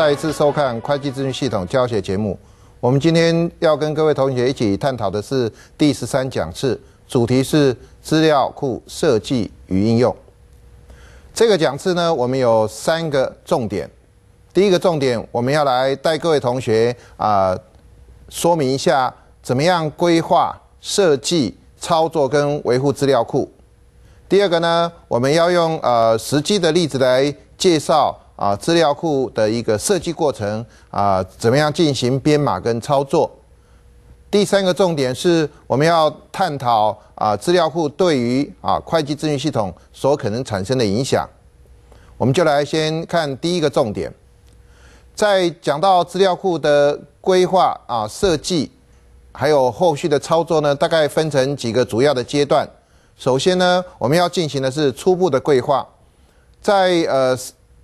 再一次收看会计资讯系统教学节目，我们今天要跟各位同学一起探讨的是第十三讲次，主题是资料库设计与应用。这个讲次呢，我们有三个重点。第一个重点，我们要来带各位同学啊，说明一下怎么样规划、设计、操作跟维护资料库。第二个呢，我们要用呃实际的例子来介绍。啊，资料库的一个设计过程啊，怎么样进行编码跟操作？第三个重点是我们要探讨啊，资料库对于啊会计咨询系统所可能产生的影响。我们就来先看第一个重点，在讲到资料库的规划啊设计，还有后续的操作呢，大概分成几个主要的阶段。首先呢，我们要进行的是初步的规划，在呃。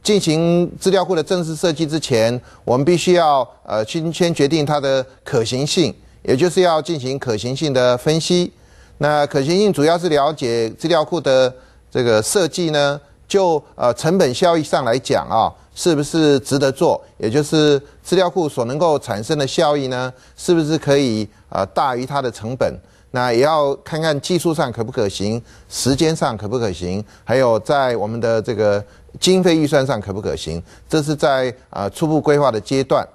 进行资料库的正式设计之前，我们必须要呃先先决定它的可行性，也就是要进行可行性的分析。那可行性主要是了解资料库的这个设计呢，就呃成本效益上来讲啊，是不是值得做？也就是资料库所能够产生的效益呢，是不是可以呃大于它的成本？那也要看看技术上可不可行，时间上可不可行，还有在我们的这个。经费预算上可不可行？这是在啊初步规划的阶段。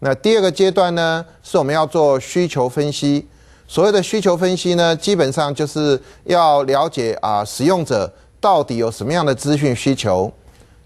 那第二个阶段呢，是我们要做需求分析。所谓的需求分析呢，基本上就是要了解啊使用者到底有什么样的资讯需求。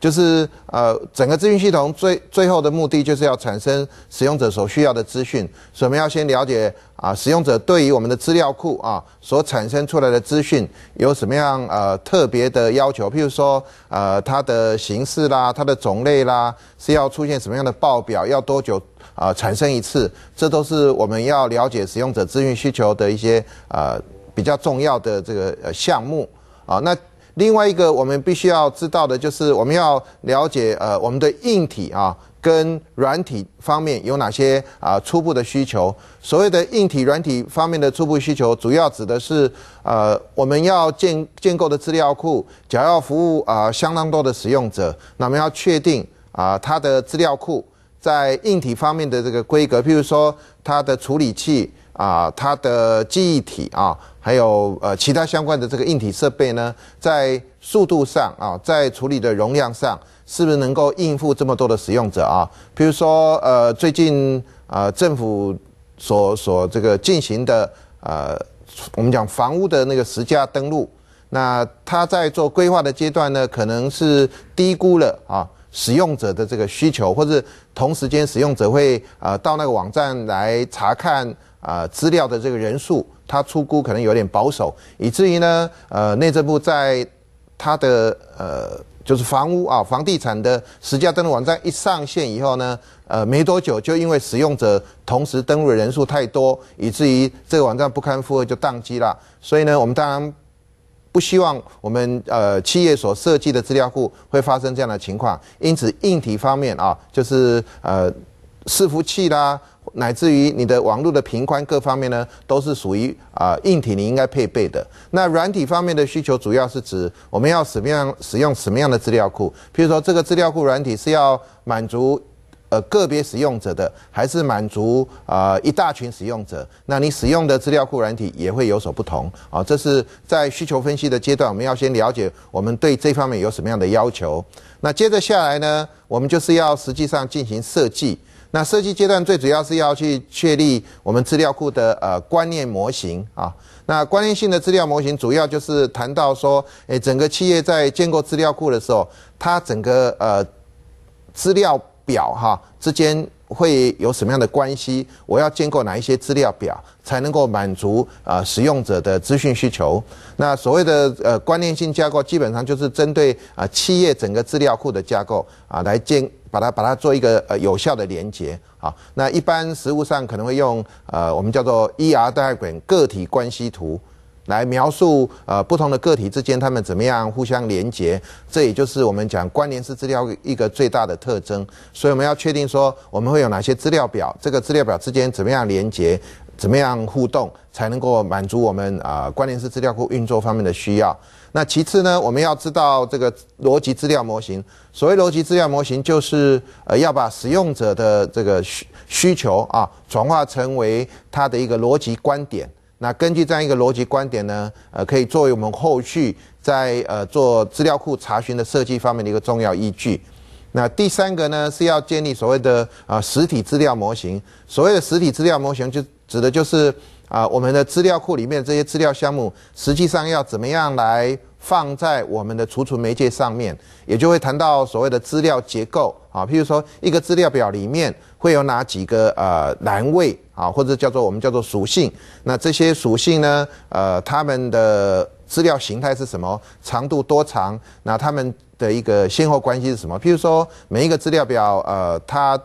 就是呃，整个资讯系统最最后的目的，就是要产生使用者所需要的资讯。所以我们要先了解啊，使用者对于我们的资料库啊所产生出来的资讯有什么样呃特别的要求？譬如说呃，它的形式啦，它的种类啦，是要出现什么样的报表？要多久啊产生一次？这都是我们要了解使用者资讯需求的一些呃比较重要的这个呃项目啊。那另外一个我们必须要知道的就是，我们要了解呃我们的硬体啊跟软体方面有哪些啊初步的需求。所谓的硬体软体方面的初步需求，主要指的是呃我们要建建构的资料库，假要服务啊相当多的使用者，那我们要确定啊它的资料库在硬体方面的这个规格，譬如说它的处理器。啊，它的记忆体啊，还有呃其他相关的这个硬体设备呢，在速度上啊，在处理的容量上，是不是能够应付这么多的使用者啊？比如说呃，最近啊政府所所这个进行的呃，我们讲房屋的那个实家登录，那他在做规划的阶段呢，可能是低估了啊使用者的这个需求，或者同时间使用者会呃到那个网站来查看。啊，资料的这个人数，它出估可能有点保守，以至于呢，呃，内政部在它的呃，就是房屋啊，房地产的实价登录网站一上线以后呢，呃，没多久就因为使用者同时登录的人数太多，以至于这网站不堪负荷就宕机了。所以呢，我们当然不希望我们呃企业所设计的资料库会发生这样的情况。因此，硬体方面啊，就是呃伺服器啦。乃至于你的网络的频宽各方面呢，都是属于啊硬体你应该配备的。那软体方面的需求，主要是指我们要什么样使用什么样的资料库。譬如说，这个资料库软体是要满足呃个别使用者的，还是满足啊一大群使用者？那你使用的资料库软体也会有所不同啊。这是在需求分析的阶段，我们要先了解我们对这方面有什么样的要求。那接着下来呢，我们就是要实际上进行设计。那设计阶段最主要是要去确立我们资料库的呃观念模型啊。那关联性的资料模型主要就是谈到说，诶，整个企业在建构资料库的时候，它整个呃资料表哈之间。会有什么样的关系？我要建构哪一些资料表才能够满足啊使用者的资讯需求？那所谓的呃关联性架构，基本上就是针对啊企业整个资料库的架构啊来建，把它把它做一个呃有效的连接啊。那一般实务上可能会用呃我们叫做 E R Diagram 个体关系图。来描述呃不同的个体之间他们怎么样互相连接，这也就是我们讲关联式资料一个最大的特征。所以我们要确定说我们会有哪些资料表，这个资料表之间怎么样连接，怎么样互动，才能够满足我们啊关联式资料库运作方面的需要。那其次呢，我们要知道这个逻辑资料模型。所谓逻辑资料模型，就是呃要把使用者的这个需需求啊，转化成为他的一个逻辑观点。那根据这样一个逻辑观点呢，呃，可以作为我们后续在呃做资料库查询的设计方面的一个重要依据。那第三个呢，是要建立所谓的啊实体资料模型。所谓的实体资料模型，就指的就是啊我们的资料库里面这些资料项目，实际上要怎么样来放在我们的储存媒介上面，也就会谈到所谓的资料结构。啊，譬如说，一个资料表里面会有哪几个呃栏位啊，或者叫做我们叫做属性？那这些属性呢，呃，他们的资料形态是什么？长度多长？那他们的一个先后关系是什么？譬如说，每一个资料表呃，它。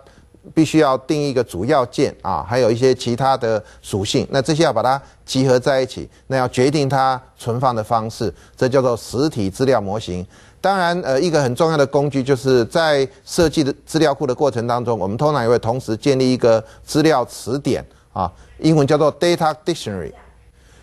必须要定一个主要件啊，还有一些其他的属性，那这些要把它集合在一起，那要决定它存放的方式，这叫做实体资料模型。当然，呃，一个很重要的工具就是在设计的资料库的过程当中，我们通常也会同时建立一个资料词典啊，英文叫做 data dictionary。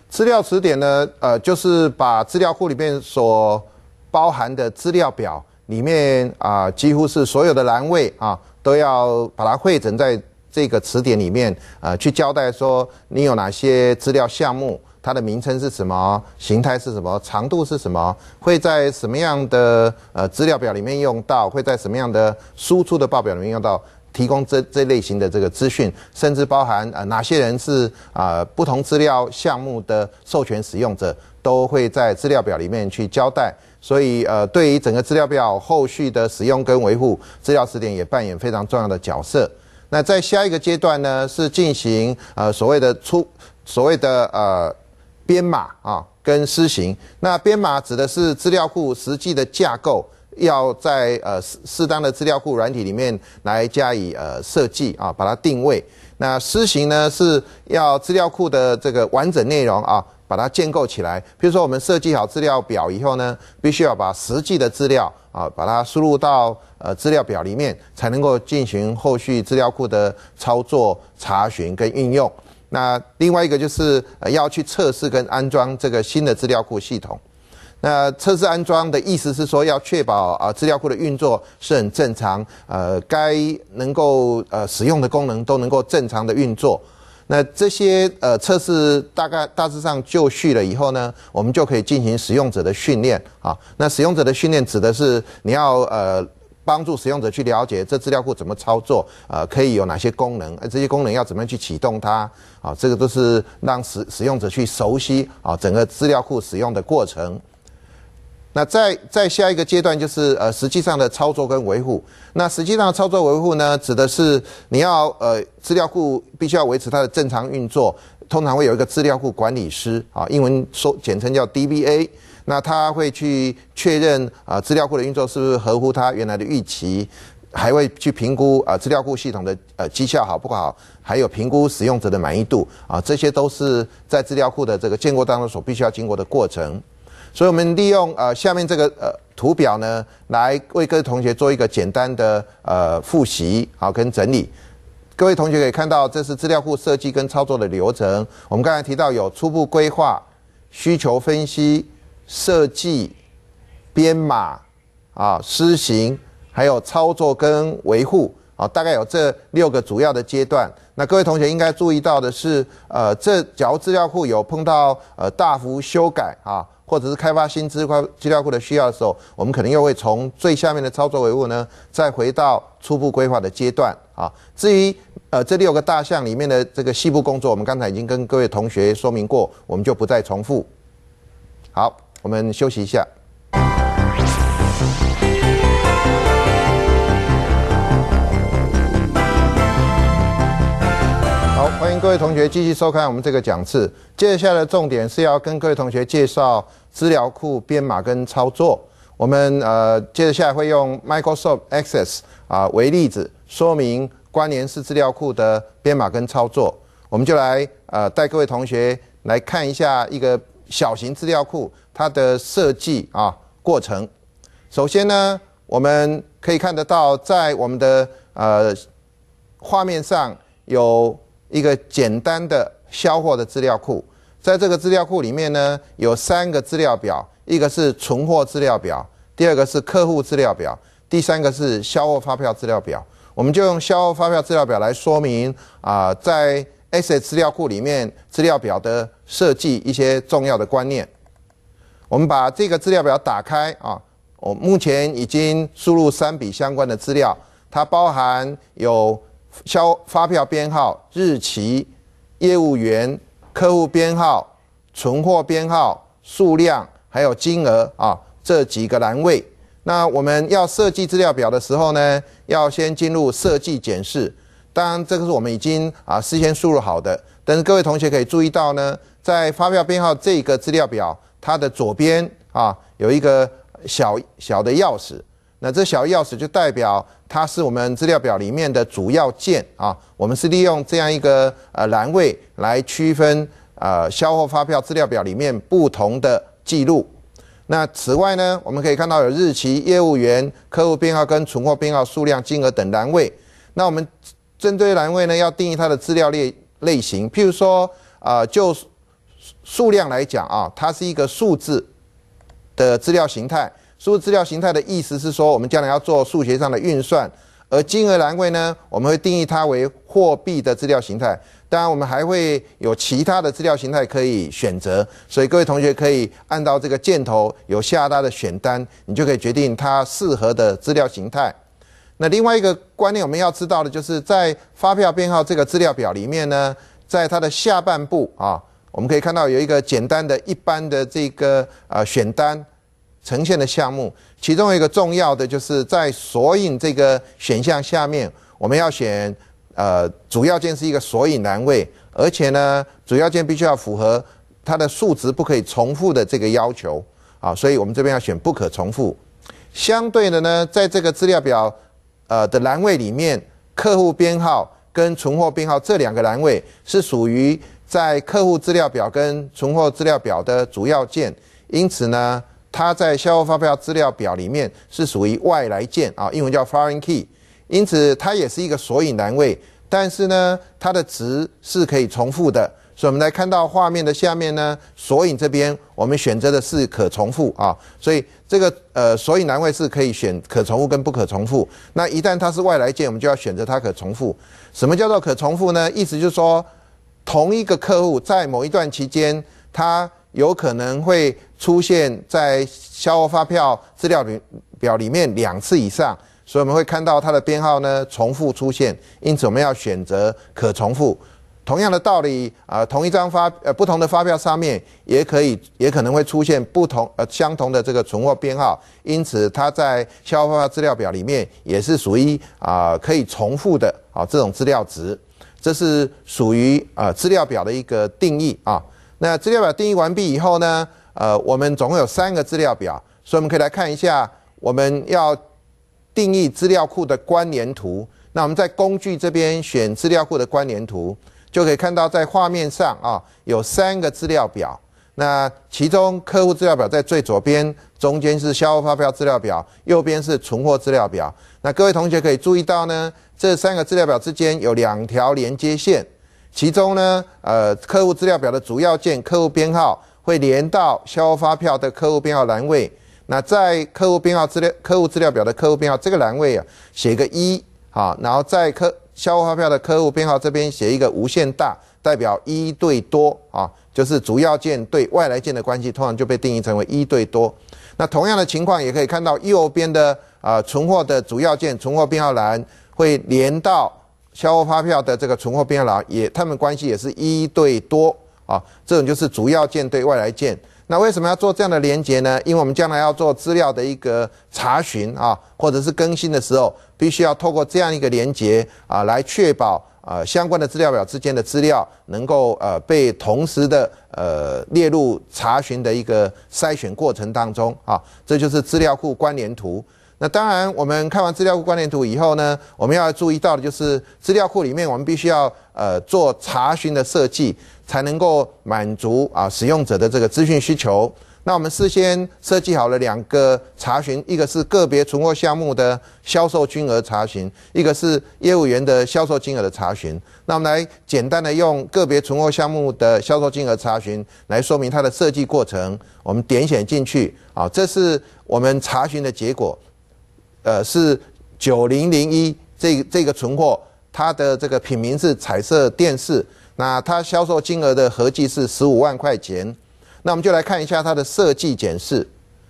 资料词典呢，呃，就是把资料库里面所包含的资料表里面啊，几乎是所有的栏位啊。都要把它汇整在这个词典里面，呃，去交代说你有哪些资料项目，它的名称是什么，形态是什么，长度是什么，会在什么样的呃资料表里面用到，会在什么样的输出的报表里面用到，提供这这类型的这个资讯，甚至包含呃哪些人是啊不同资料项目的授权使用者，都会在资料表里面去交代。所以，呃，对于整个资料表后续的使用跟维护，资料词典也扮演非常重要的角色。那在下一个阶段呢，是进行呃所谓的出所谓的呃编码啊跟施行。那编码指的是资料库实际的架构，要在呃适适当的资料库软体里面来加以呃设计啊，把它定位。那施行呢，是要资料库的这个完整内容啊。把它建构起来。比如说，我们设计好资料表以后呢，必须要把实际的资料啊，把它输入到呃资料表里面，才能够进行后续资料库的操作、查询跟应用。那另外一个就是呃、要去测试跟安装这个新的资料库系统。那测试安装的意思是说，要确保啊资料库的运作是很正常，呃，该能够呃使用的功能都能够正常的运作。那这些呃测试大概大致上就绪了以后呢，我们就可以进行使用者的训练啊。那使用者的训练指的是你要呃帮助使用者去了解这资料库怎么操作，呃，可以有哪些功能，呃，这些功能要怎么样去启动它啊？这个都是让使使用者去熟悉啊整个资料库使用的过程。那在在下一个阶段就是呃，实际上的操作跟维护。那实际上操作维护呢，指的是你要呃，资料库必须要维持它的正常运作。通常会有一个资料库管理师啊，英文说简称叫 DBA。那他会去确认啊，资料库的运作是不是合乎他原来的预期，还会去评估啊，资料库系统的呃绩效好不好，还有评估使用者的满意度啊，这些都是在资料库的这个建构当中所必须要经过的过程。所以，我们利用呃下面这个呃图表呢，来为各位同学做一个简单的呃复习，好跟整理。各位同学可以看到，这是资料库设计跟操作的流程。我们刚才提到有初步规划、需求分析、设计、编码啊、施行，还有操作跟维护，好，大概有这六个主要的阶段。那各位同学应该注意到的是，呃，这假如资料库有碰到呃大幅修改啊。或者是开发新资块资料库的需要的时候，我们可能又会从最下面的操作维护呢，再回到初步规划的阶段啊。至于呃这里有个大项里面的这个细部工作，我们刚才已经跟各位同学说明过，我们就不再重复。好，我们休息一下。各位同学，继续收看我们这个讲次。接下来的重点是要跟各位同学介绍资料库编码跟操作。我们呃，接着下来会用 Microsoft Access 啊为例子，说明关联式资料库的编码跟操作。我们就来呃，带各位同学来看一下一个小型资料库它的设计啊过程。首先呢，我们可以看得到，在我们的呃画面上有。一个简单的销货的资料库，在这个资料库里面呢，有三个资料表，一个是存货资料表，第二个是客户资料表，第三个是销货发票资料表。我们就用销货发票资料表来说明啊，在 s q 资料库里面资料表的设计一些重要的观念。我们把这个资料表打开啊，我目前已经输入三笔相关的资料，它包含有。销发票编号、日期、业务员、客户编号、存货编号、数量，还有金额啊这几个栏位。那我们要设计资料表的时候呢，要先进入设计检视。当然，这个是我们已经啊事先输入好的。但是各位同学可以注意到呢，在发票编号这个资料表，它的左边啊有一个小小的钥匙。那这小钥匙就代表它是我们资料表里面的主要件啊。我们是利用这样一个呃栏位来区分呃销货发票资料表里面不同的记录。那此外呢，我们可以看到有日期、业务员、客户编号跟存货编号、数量、金额等栏位。那我们针对栏位呢，要定义它的资料类类型。譬如说啊，就数量来讲啊，它是一个数字的资料形态。数字资料形态的意思是说，我们将来要做数学上的运算，而金额栏位呢，我们会定义它为货币的资料形态。当然，我们还会有其他的资料形态可以选择，所以各位同学可以按照这个箭头有下拉的选单，你就可以决定它适合的资料形态。那另外一个观念我们要知道的就是，在发票编号这个资料表里面呢，在它的下半部啊，我们可以看到有一个简单的一般的这个呃选单。呈现的项目，其中一个重要的就是在索引这个选项下面，我们要选呃主要键是一个索引栏位，而且呢主要键必须要符合它的数值不可以重复的这个要求啊，所以我们这边要选不可重复。相对的呢，在这个资料表呃的栏位里面，客户编号跟存货编号这两个栏位是属于在客户资料表跟存货资料表的主要键，因此呢。它在销售发票资料表里面是属于外来件啊，英文叫 foreign key，因此它也是一个索引栏位，但是呢，它的值是可以重复的。所以我们来看到画面的下面呢，索引这边我们选择的是可重复啊，所以这个呃索引栏位是可以选可重复跟不可重复。那一旦它是外来件，我们就要选择它可重复。什么叫做可重复呢？意思就是说，同一个客户在某一段期间，他。有可能会出现在销货发票资料里表里面两次以上，所以我们会看到它的编号呢重复出现，因此我们要选择可重复。同样的道理啊，同一张发呃不同的发票上面也可以，也可能会出现不同呃相同的这个存货编号，因此它在销货发票资料表里面也是属于啊可以重复的啊这种资料值，这是属于啊资料表的一个定义啊。那资料表定义完毕以后呢，呃，我们总共有三个资料表，所以我们可以来看一下，我们要定义资料库的关联图。那我们在工具这边选资料库的关联图，就可以看到在画面上啊，有三个资料表。那其中客户资料表在最左边，中间是销售发票资料表，右边是存货资料表。那各位同学可以注意到呢，这三个资料表之间有两条连接线。其中呢，呃，客户资料表的主要件客户编号会连到销发票的客户编号栏位。那在客户编号资料客户资料表的客户编号这个栏位啊，写个一啊，然后在客销发票的客户编号这边写一个无限大，代表一对多啊，就是主要件对外来件的关系，通常就被定义成为一对多。那同样的情况也可以看到右边的啊，存货的主要件存货编号栏会连到。交货发票的这个存货编号，也，他们关系也是一对多啊，这种就是主要件对外来件。那为什么要做这样的连接呢？因为我们将来要做资料的一个查询啊，或者是更新的时候，必须要透过这样一个连接啊，来确保呃相关的资料表之间的资料能够呃被同时的呃列入查询的一个筛选过程当中啊，这就是资料库关联图。那当然，我们看完资料库关联图以后呢，我们要注意到的就是资料库里面，我们必须要呃做查询的设计，才能够满足啊使用者的这个资讯需求。那我们事先设计好了两个查询，一个是个别存货项目的销售金额查询，一个是业务员的销售金额的查询。那我们来简单的用个别存货项目的销售金额查询来说明它的设计过程。我们点选进去啊，这是我们查询的结果。呃，是九零零一这这个存货，它的这个品名是彩色电视，那它销售金额的合计是十五万块钱。那我们就来看一下它的设计检视，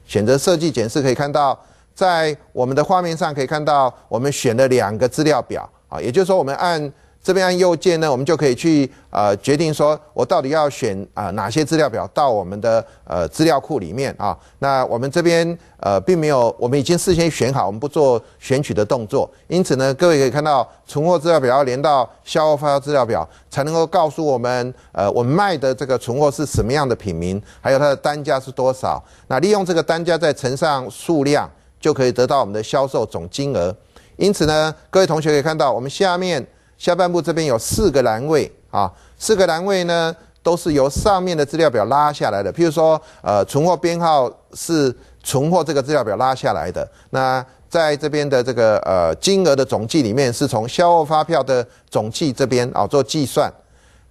选择设计检视可以看到，在我们的画面上可以看到，我们选了两个资料表啊，也就是说我们按。这边按右键呢，我们就可以去呃决定说，我到底要选啊哪些资料表到我们的呃资料库里面啊？那我们这边呃并没有，我们已经事先选好，我们不做选取的动作。因此呢，各位可以看到，存货资料表要连到销货发票资料表，才能够告诉我们呃，我们卖的这个存货是什么样的品名，还有它的单价是多少。那利用这个单价再乘上数量，就可以得到我们的销售总金额。因此呢，各位同学可以看到，我们下面。下半部这边有四个栏位啊，四个栏位呢都是由上面的资料表拉下来的。譬如说，呃，存货编号是存货这个资料表拉下来的，那在这边的这个呃金额的总计里面，是从销货发票的总计这边啊做计算。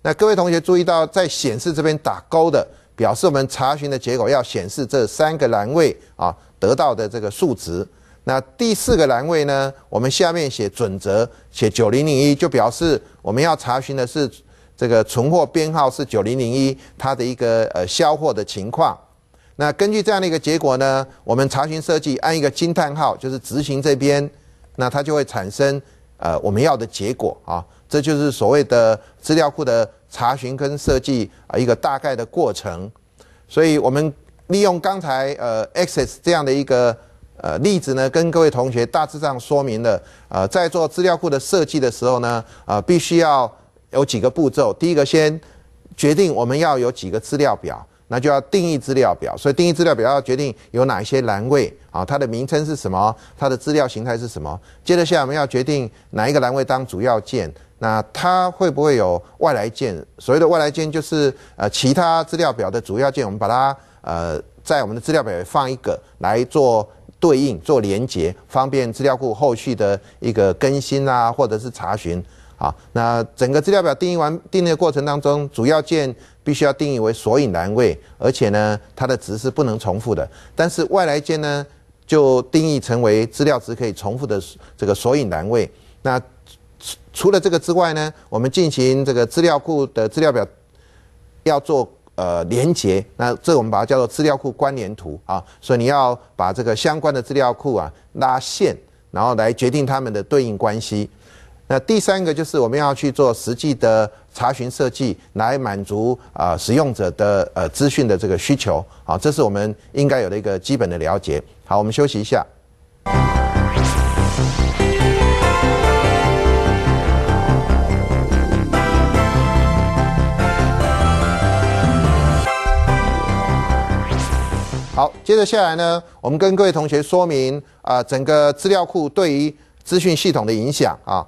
那各位同学注意到，在显示这边打勾的，表示我们查询的结果要显示这三个栏位啊得到的这个数值。那第四个栏位呢？我们下面写准则，写九零零一，就表示我们要查询的是这个存货编号是九零零一，它的一个呃销货的情况。那根据这样的一个结果呢，我们查询设计按一个惊叹号，就是执行这边，那它就会产生呃我们要的结果啊。这就是所谓的资料库的查询跟设计啊一个大概的过程。所以我们利用刚才呃 Access 这样的一个。呃，例子呢跟各位同学大致上说明了。呃，在做资料库的设计的时候呢，呃，必须要有几个步骤。第一个，先决定我们要有几个资料表，那就要定义资料表。所以定义资料表要决定有哪一些栏位啊，它的名称是什么，它的资料形态是什么。接着，下我们要决定哪一个栏位当主要件。那它会不会有外来件？所谓的外来件就是呃，其他资料表的主要件，我们把它呃，在我们的资料表放一个来做。对应做连接，方便资料库后续的一个更新啊，或者是查询啊。那整个资料表定义完定义的过程当中，主要键必须要定义为索引栏位，而且呢，它的值是不能重复的。但是外来键呢，就定义成为资料值可以重复的这个索引栏位。那除了这个之外呢，我们进行这个资料库的资料表要做。呃，连接，那这我们把它叫做资料库关联图啊，所以你要把这个相关的资料库啊拉线，然后来决定他们的对应关系。那第三个就是我们要去做实际的查询设计，来满足啊使用者的呃资讯的这个需求啊，这是我们应该有的一个基本的了解。好，我们休息一下。好，接着下来呢，我们跟各位同学说明啊，整个资料库对于资讯系统的影响啊。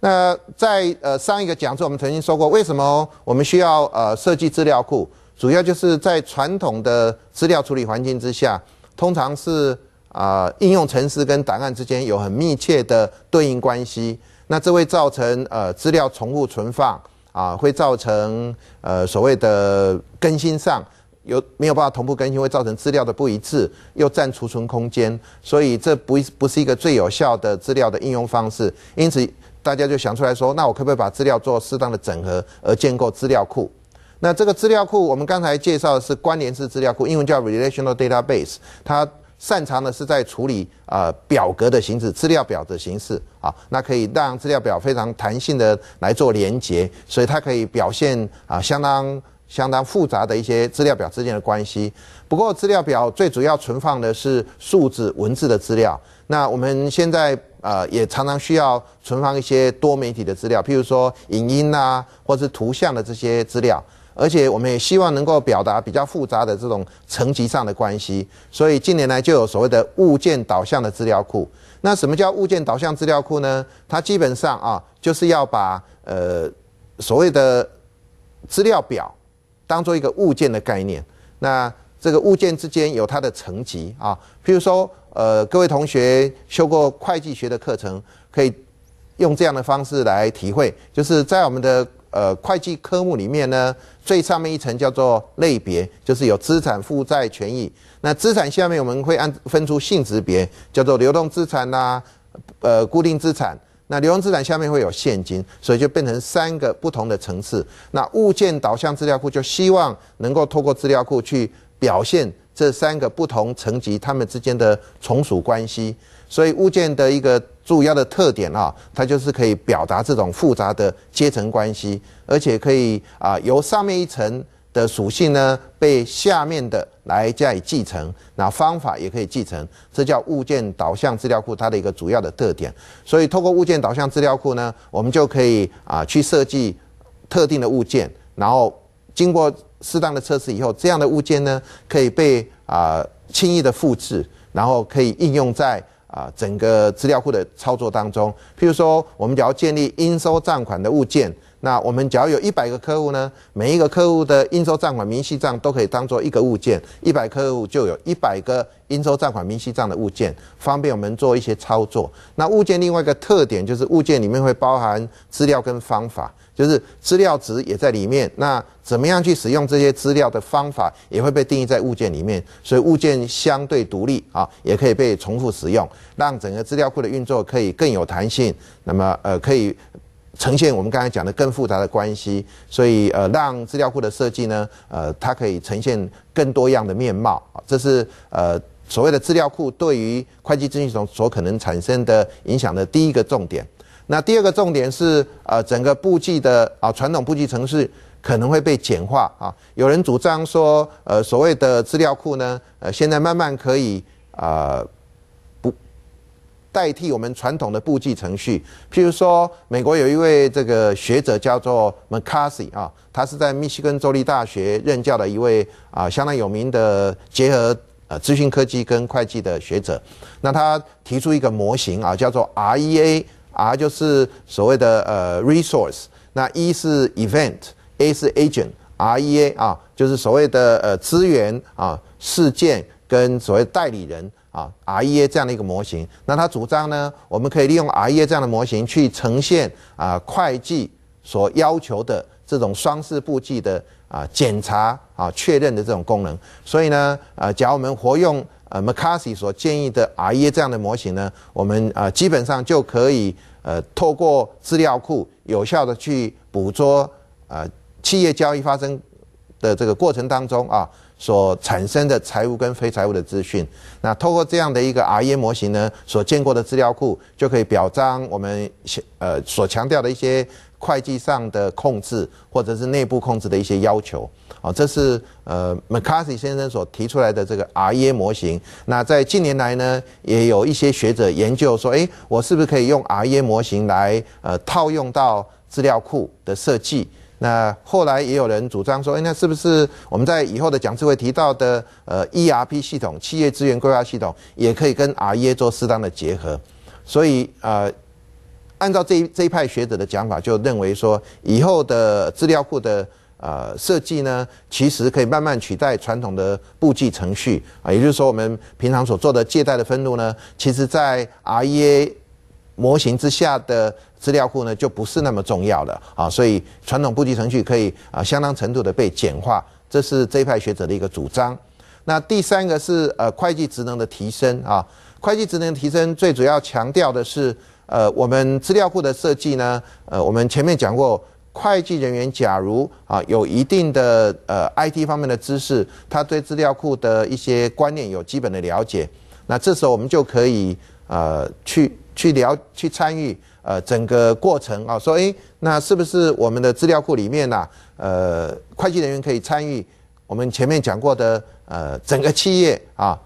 那在呃上一个讲座我们曾经说过，为什么我们需要呃设计资料库，主要就是在传统的资料处理环境之下，通常是啊，应用程式跟档案之间有很密切的对应关系，那这会造成呃资料重复存放啊，会造成呃所谓的更新上。有没有办法同步更新会造成资料的不一致，又占储存空间，所以这不不是一个最有效的资料的应用方式。因此，大家就想出来说：那我可不可以把资料做适当的整合而建构资料库？那这个资料库，我们刚才介绍的是关联式资料库，英文叫 relational database，它擅长的是在处理呃表格的形式、资料表的形式啊，那可以让资料表非常弹性的来做连接，所以它可以表现啊相当。相当复杂的一些资料表之间的关系。不过，资料表最主要存放的是数字、文字的资料。那我们现在呃，也常常需要存放一些多媒体的资料，譬如说影音啊，或者是图像的这些资料。而且，我们也希望能够表达比较复杂的这种层级上的关系。所以，近年来就有所谓的物件导向的资料库。那什么叫物件导向资料库呢？它基本上啊，就是要把呃所谓的资料表。当做一个物件的概念，那这个物件之间有它的层级啊。譬如说，呃，各位同学修过会计学的课程，可以用这样的方式来体会，就是在我们的呃会计科目里面呢，最上面一层叫做类别，就是有资产负债权益。那资产下面我们会按分出性级别，叫做流动资产啦，呃，固定资产。那流动资产下面会有现金，所以就变成三个不同的层次。那物件导向资料库就希望能够透过资料库去表现这三个不同层级它们之间的从属关系。所以物件的一个主要的特点啊，它就是可以表达这种复杂的阶层关系，而且可以啊由上面一层。的属性呢，被下面的来加以继承，那方法也可以继承，这叫物件导向资料库它的一个主要的特点。所以，透过物件导向资料库呢，我们就可以啊去设计特定的物件，然后经过适当的测试以后，这样的物件呢可以被啊轻易的复制，然后可以应用在啊整个资料库的操作当中。譬如说，我们只要建立应收账款的物件。那我们只要有一百个客户呢，每一个客户的应收账款明细账都可以当做一个物件，一百客户就有一百个应收账款明细账的物件，方便我们做一些操作。那物件另外一个特点就是物件里面会包含资料跟方法，就是资料值也在里面。那怎么样去使用这些资料的方法，也会被定义在物件里面，所以物件相对独立啊，也可以被重复使用，让整个资料库的运作可以更有弹性。那么呃，可以。呈现我们刚才讲的更复杂的关系，所以呃，让资料库的设计呢，呃，它可以呈现更多样的面貌啊。这是呃所谓的资料库对于会计资讯系统所可能产生的影响的第一个重点。那第二个重点是呃，整个布际的啊，传统布际程式可能会被简化啊。有人主张说，呃，所谓的资料库呢，呃，现在慢慢可以啊。代替我们传统的簿记程序，譬如说，美国有一位这个学者叫做 McCarthy 啊，他是在密西根州立大学任教的一位啊相当有名的结合呃资讯科技跟会计的学者。那他提出一个模型啊，叫做 REA，R 就是所谓的呃 resource，那一是 event，A 是 agent，REA 啊就是所谓的呃资源啊事件跟所谓代理人。啊，REA 这样的一个模型，那他主张呢，我们可以利用 REA 这样的模型去呈现啊，会计所要求的这种双式簿记的啊检查啊确认的这种功能。所以呢，呃，假如我们活用呃 McCarthy 所建议的 REA 这样的模型呢，我们啊基本上就可以呃透过资料库有效的去捕捉呃企业交易发生的这个过程当中啊。所产生的财务跟非财务的资讯，那透过这样的一个 RE 模型呢，所建构的资料库就可以表彰我们呃所强调的一些会计上的控制或者是内部控制的一些要求。哦，这是呃 m c c a r t h y 先生所提出来的这个 RE 模型。那在近年来呢，也有一些学者研究说，哎，我是不是可以用 RE 模型来呃套用到资料库的设计？那后来也有人主张说，哎，那是不是我们在以后的讲智会提到的呃 ERP 系统，企业资源规划系统，也可以跟 IE 做适当的结合？所以啊，按照这这一派学者的讲法，就认为说，以后的资料库的呃设计呢，其实可以慢慢取代传统的簿记程序啊，也就是说，我们平常所做的借贷的分录呢，其实在 IE。模型之下的资料库呢，就不是那么重要了啊，所以传统布局程序可以啊相当程度的被简化，这是这一派学者的一个主张。那第三个是呃会计职能的提升啊，会计职能提升最主要强调的是呃我们资料库的设计呢，呃我们前面讲过，会计人员假如啊有一定的呃 IT 方面的知识，他对资料库的一些观念有基本的了解，那这时候我们就可以呃去。去聊去参与呃整个过程啊，说诶，那是不是我们的资料库里面呐？呃，会计人员可以参与我们前面讲过的呃整个企业啊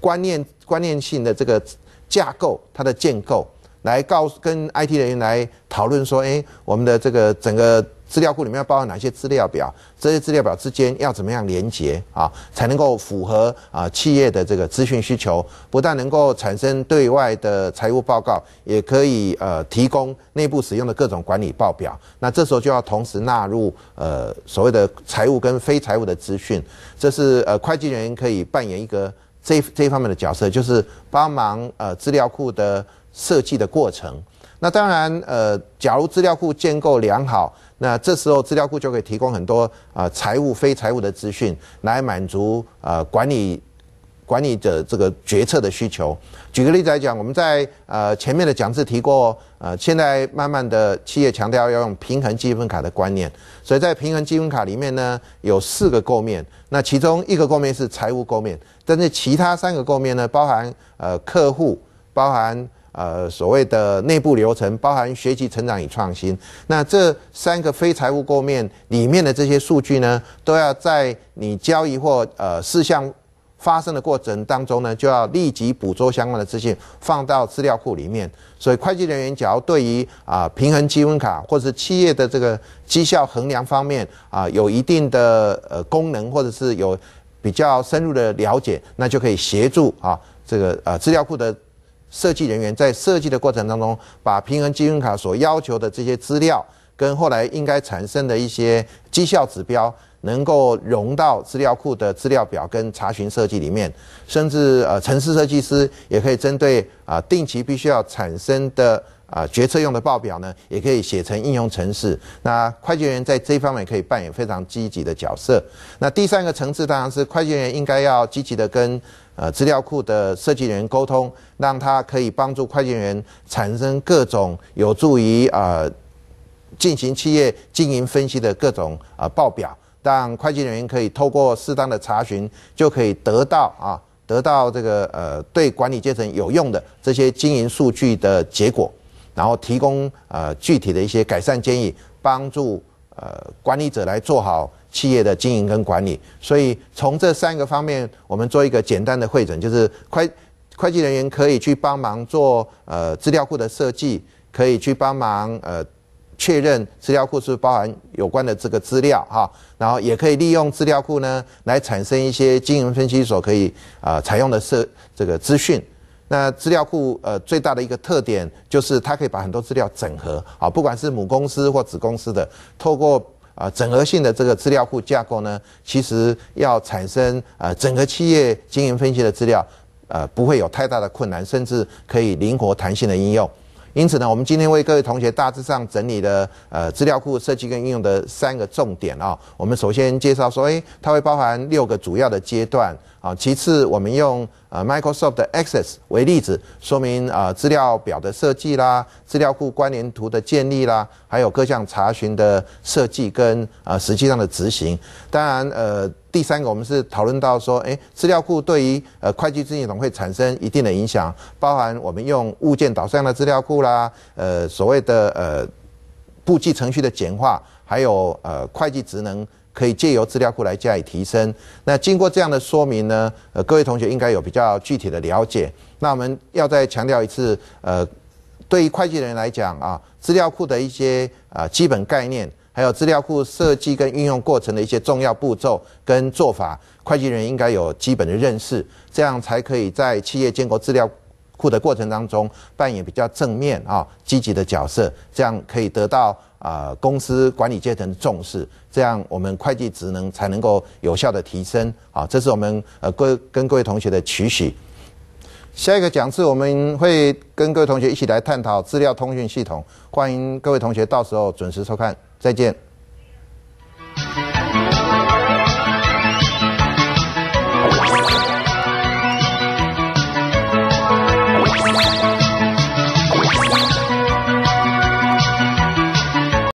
观念观念性的这个架构它的建构，来告诉跟 IT 人员来讨论说诶，我们的这个整个。资料库里面要包含哪些资料表？这些资料表之间要怎么样连接啊？才能够符合啊企业的这个资讯需求？不但能够产生对外的财务报告，也可以呃提供内部使用的各种管理报表。那这时候就要同时纳入呃所谓的财务跟非财务的资讯。这是呃会计人员可以扮演一个这这一方面的角色，就是帮忙呃资料库的设计的过程。那当然呃，假如资料库建构良好。那这时候，资料库就可以提供很多啊财务、非财务的资讯，来满足呃管理、管理者这个决策的需求。举个例子来讲，我们在呃前面的讲次提过，呃现在慢慢的企业强调要用平衡积分卡的观念，所以在平衡积分卡里面呢，有四个构面，那其中一个构面是财务构面，但是其他三个构面呢，包含呃客户，包含。呃，所谓的内部流程包含学习、成长与创新。那这三个非财务过面里面的这些数据呢，都要在你交易或呃事项发生的过程当中呢，就要立即捕捉相关的资讯，放到资料库里面。所以，会计人员只要对于啊平衡积分卡或者企业的这个绩效衡量方面啊有一定的呃功能，或者是有比较深入的了解，那就可以协助啊这个呃资料库的。设计人员在设计的过程当中，把平衡积分卡所要求的这些资料，跟后来应该产生的一些绩效指标，能够融到资料库的资料表跟查询设计里面，甚至呃，城市设计师也可以针对啊，定期必须要产生的啊，决策用的报表呢，也可以写成应用程式。那会计员在这一方面可以扮演非常积极的角色。那第三个层次当然是会计员应该要积极的跟。呃，资料库的设计人员沟通，让他可以帮助会计人员产生各种有助于呃进行企业经营分析的各种呃报表，让会计人员可以透过适当的查询，就可以得到啊得到这个呃对管理阶层有用的这些经营数据的结果，然后提供呃具体的一些改善建议，帮助呃管理者来做好。企业的经营跟管理，所以从这三个方面，我们做一个简单的会诊，就是会会计人员可以去帮忙做呃资料库的设计，可以去帮忙呃确认资料库是包含有关的这个资料哈，然后也可以利用资料库呢来产生一些经营分析所可以啊采用的设这个资讯。那资料库呃最大的一个特点就是它可以把很多资料整合啊，不管是母公司或子公司的，透过。啊，整合性的这个资料库架构呢，其实要产生呃整个企业经营分析的资料，呃，不会有太大的困难，甚至可以灵活弹性的应用。因此呢，我们今天为各位同学大致上整理的呃资料库设计跟应用的三个重点啊，我们首先介绍说，诶，它会包含六个主要的阶段啊。其次，我们用。呃，Microsoft 的 Access 为例子，说明啊，资料表的设计啦，资料库关联图的建立啦，还有各项查询的设计跟呃实际上的执行。当然，呃，第三个我们是讨论到说，诶，资料库对于呃会计资讯系统会产生一定的影响，包含我们用物件导向的资料库啦，呃，所谓的呃，簿记程序的简化，还有呃，会计职能。可以借由资料库来加以提升。那经过这样的说明呢，呃，各位同学应该有比较具体的了解。那我们要再强调一次，呃，对于会计人来讲啊，资料库的一些啊基本概念，还有资料库设计跟运用过程的一些重要步骤跟做法，会计人应该有基本的认识，这样才可以在企业建构资料。库的过程当中扮演比较正面啊积极的角色，这样可以得到啊公司管理阶层的重视，这样我们会计职能才能够有效的提升啊，这是我们呃各跟各位同学的期许。下一个讲次我们会跟各位同学一起来探讨资料通讯系统，欢迎各位同学到时候准时收看，再见。